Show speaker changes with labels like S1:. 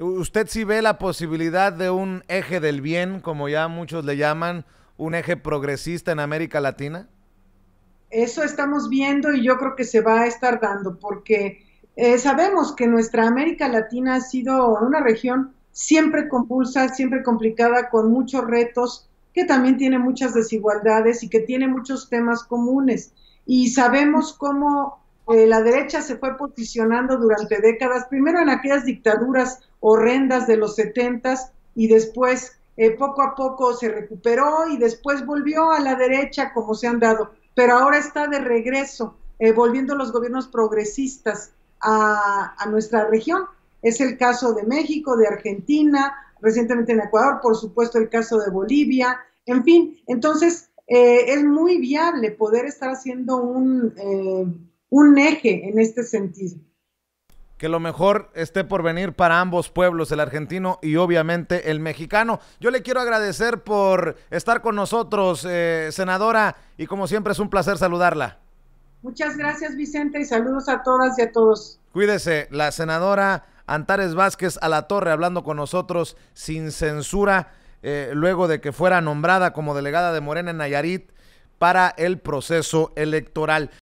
S1: ¿Usted sí ve la posibilidad de un eje del bien, como ya muchos le llaman, un eje progresista en América Latina?
S2: Eso estamos viendo y yo creo que se va a estar dando, porque eh, sabemos que nuestra América Latina ha sido una región siempre compulsa, siempre complicada, con muchos retos, que también tiene muchas desigualdades y que tiene muchos temas comunes. Y sabemos cómo eh, la derecha se fue posicionando durante décadas, primero en aquellas dictaduras horrendas de los 70 y después eh, poco a poco se recuperó y después volvió a la derecha como se han dado, pero ahora está de regreso, eh, volviendo los gobiernos progresistas a, nuestra región. Es el caso de México, de Argentina, recientemente en Ecuador, por supuesto el caso de Bolivia, en fin, entonces eh, es muy viable poder estar haciendo un, un eje en este sentido
S1: que lo mejor esté por venir para ambos pueblos, el argentino y obviamente el mexicano. Yo le quiero agradecer por estar con nosotros, eh, senadora, y como siempre es un placer saludarla.
S3: Muchas gracias, Vicente, y saludos a todas y a todos.
S1: Cuídese, la senadora Antares Vázquez a la torre hablando con nosotros sin censura, eh, luego de que fuera nombrada como delegada de Morena en Nayarit para el proceso electoral.